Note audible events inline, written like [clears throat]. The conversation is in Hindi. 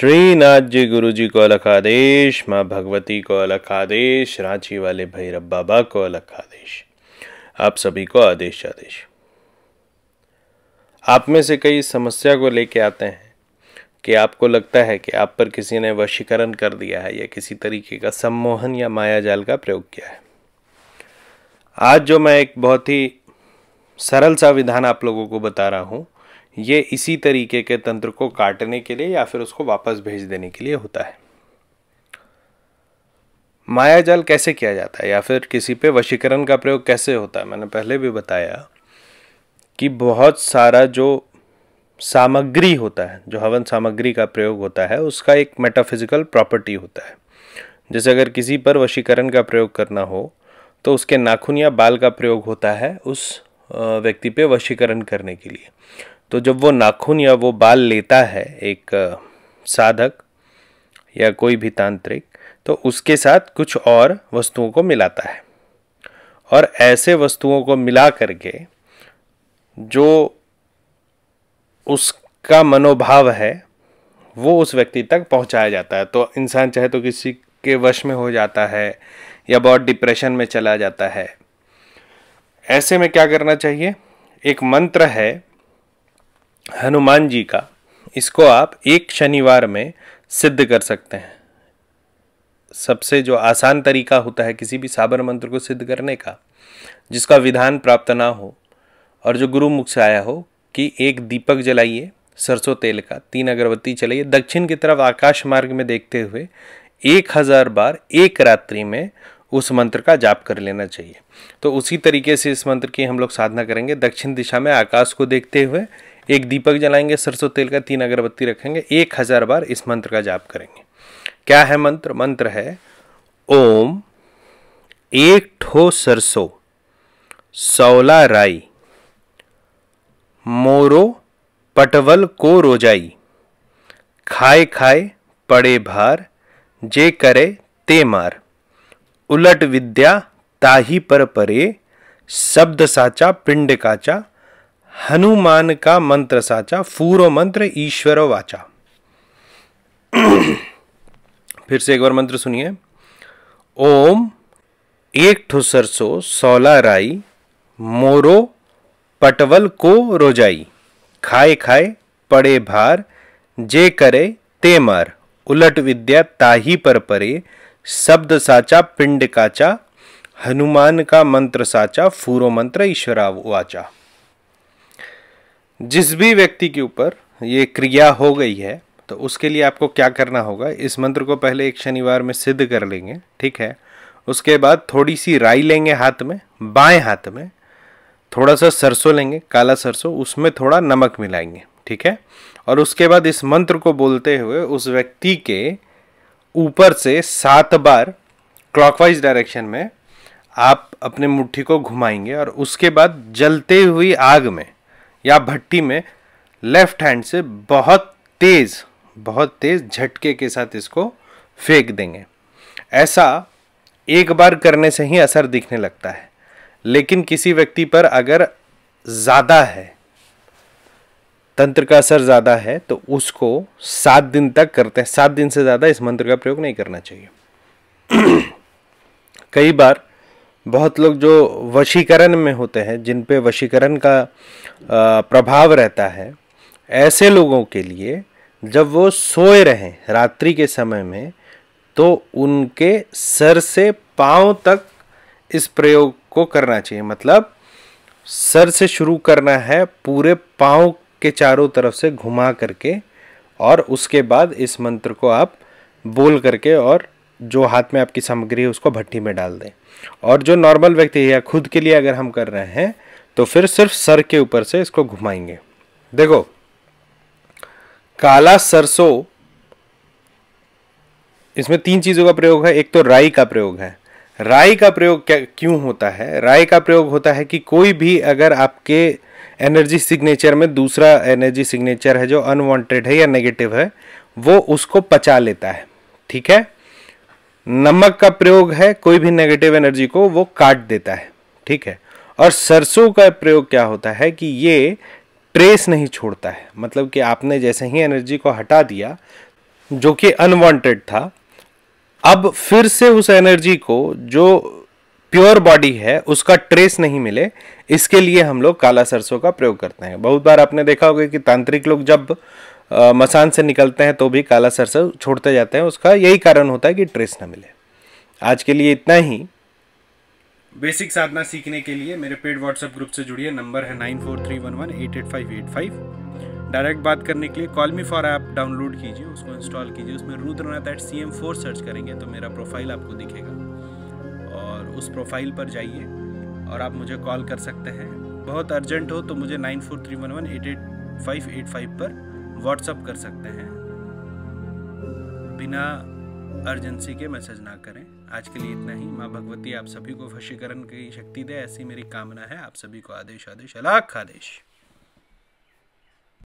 श्रीनाथ जी गुरु जी को अलग आदेश माँ भगवती को अलग आदेश रांची वाले भैरव बाबा को अलग आदेश आप सभी को आदेश आदेश आप में से कई समस्या को लेके आते हैं कि आपको लगता है कि आप पर किसी ने वशीकरण कर दिया है या किसी तरीके का सम्मोहन या माया जाल का प्रयोग किया है आज जो मैं एक बहुत ही सरल सा विधान आप लोगों को बता रहा हूँ ये इसी तरीके के तंत्र को काटने के लिए या फिर उसको वापस भेज देने के लिए होता है माया जाल कैसे किया जाता है या फिर किसी पे वशीकरण का प्रयोग कैसे होता है मैंने पहले भी बताया कि बहुत सारा जो सामग्री होता है जो हवन सामग्री का प्रयोग होता है उसका एक मेटाफिजिकल प्रॉपर्टी होता है जैसे अगर किसी पर वशीकरण का प्रयोग करना हो तो उसके नाखून या बाल का प्रयोग होता है उस व्यक्ति पे वशीकरण करने के लिए तो जब वो नाखून या वो बाल लेता है एक साधक या कोई भी तांत्रिक तो उसके साथ कुछ और वस्तुओं को मिलाता है और ऐसे वस्तुओं को मिला करके जो उसका मनोभाव है वो उस व्यक्ति तक पहुंचाया जाता है तो इंसान चाहे तो किसी के वश में हो जाता है या बहुत डिप्रेशन में चला जाता है ऐसे में क्या करना चाहिए एक मंत्र है हनुमान जी का इसको आप एक शनिवार में सिद्ध कर सकते हैं सबसे जो आसान तरीका होता है किसी भी साबर मंत्र को सिद्ध करने का जिसका विधान प्राप्त ना हो और जो गुरु मुख से आया हो कि एक दीपक जलाइए सरसों तेल का तीन अगरबत्ती चलाइए दक्षिण की तरफ आकाश मार्ग में देखते हुए एक हज़ार बार एक रात्रि में उस मंत्र का जाप कर लेना चाहिए तो उसी तरीके से इस मंत्र की हम लोग साधना करेंगे दक्षिण दिशा में आकाश को देखते हुए एक दीपक जलाएंगे सरसों तेल का तीन अगरबत्ती रखेंगे एक हज़ार बार इस मंत्र का जाप करेंगे क्या है मंत्र मंत्र है ओम एक ठो सरसों सौला राई मोरो पटवल को रोजाई खाए खाए पड़े भार जे करे ते मार उलट विद्या ताही पर परे शब्द साचा पिंड काचा हनुमान का मंत्र साचा फूरो मंत्र ईश्वरो वाचा [clears throat] फिर से एक बार मंत्र सुनिए ओम एक ठो सरसो सौला राई मोरो पटवल को रोजाई खाए खाए पड़े भार जे करे ते मर उलट विद्या ताही पर परे शब्द साचा पिंड काचा हनुमान का मंत्र साचा फूरो मंत्र ईश्वरा वाचा जिस भी व्यक्ति के ऊपर ये क्रिया हो गई है तो उसके लिए आपको क्या करना होगा इस मंत्र को पहले एक शनिवार में सिद्ध कर लेंगे ठीक है उसके बाद थोड़ी सी राई लेंगे हाथ में बाएं हाथ में थोड़ा सा सरसों लेंगे काला सरसों उसमें थोड़ा नमक मिलाएंगे ठीक है और उसके बाद इस मंत्र को बोलते हुए उस व्यक्ति के ऊपर से सात बार क्लॉकवाइज डायरेक्शन में आप अपने मुट्ठी को घुमाएंगे और उसके बाद जलते हुई आग में या भट्टी में लेफ्ट हैंड से बहुत तेज़ बहुत तेज़ झटके के साथ इसको फेंक देंगे ऐसा एक बार करने से ही असर दिखने लगता है लेकिन किसी व्यक्ति पर अगर ज़्यादा है तंत्र का असर ज़्यादा है तो उसको सात दिन तक करते हैं सात दिन से ज़्यादा इस मंत्र का प्रयोग नहीं करना चाहिए [clears throat] कई बार बहुत लोग जो वशीकरण में होते हैं जिन पे वशीकरण का प्रभाव रहता है ऐसे लोगों के लिए जब वो सोए रहे रात्रि के समय में तो उनके सर से पाँव तक इस प्रयोग को करना चाहिए मतलब सर से शुरू करना है पूरे पाँव के चारों तरफ से घुमा करके और उसके बाद इस मंत्र को आप बोल करके और जो हाथ में आपकी सामग्री है उसको भट्टी में डाल दें और जो नॉर्मल व्यक्ति है खुद के लिए अगर हम कर रहे हैं तो फिर सिर्फ सर के ऊपर से इसको घुमाएंगे देखो काला सरसों इसमें तीन चीज़ों का प्रयोग है एक तो राई का प्रयोग है राई का प्रयोग क्या क्यों होता है राय का प्रयोग होता है कि कोई भी अगर आपके एनर्जी सिग्नेचर में दूसरा एनर्जी सिग्नेचर है जो अनवांटेड है या नेगेटिव है वो उसको पचा लेता है ठीक है नमक का प्रयोग है कोई भी नेगेटिव एनर्जी को वो काट देता है ठीक है और सरसों का प्रयोग क्या होता है कि ये ट्रेस नहीं छोड़ता है मतलब कि आपने जैसे ही एनर्जी को हटा दिया जो कि अनवांटेड था अब फिर से उस एनर्जी को जो प्योर बॉडी है उसका ट्रेस नहीं मिले इसके लिए हम लोग काला सरसों का प्रयोग करते हैं बहुत बार आपने देखा होगा कि तांत्रिक लोग जब मसान से निकलते हैं तो भी काला सरसों छोड़ते जाते हैं उसका यही कारण होता है कि ट्रेस ना मिले आज के लिए इतना ही बेसिक साधना सीखने के लिए मेरे पेड व्हाट्सएप ग्रुप से जुड़िए नंबर है nine four three one one eight eight five eight five direct बात करने के लिए call me for app download कीजिए उसको इंस्टॉल कीजिए उसमें Rudranath eight C M four search करेंगे तो मेरा प्रोफाइल आपको दिखेगा और उस प्रोफाइल पर जाइए और आप मुझे कॉल कर सकते हैं बहुत अर्जेंट हो तो मुझे nine four three one one eight eight five eight five पर व्हाट्सअप कर सकते हैं बिना अर्जेंसी के मैसेज ना करें आज के लिए इतना ही माँ भगवती आप सभी को वशीकरण की शक्ति दे ऐसी मेरी कामना है आप सभी को आदेश आदेश अलाख आदेश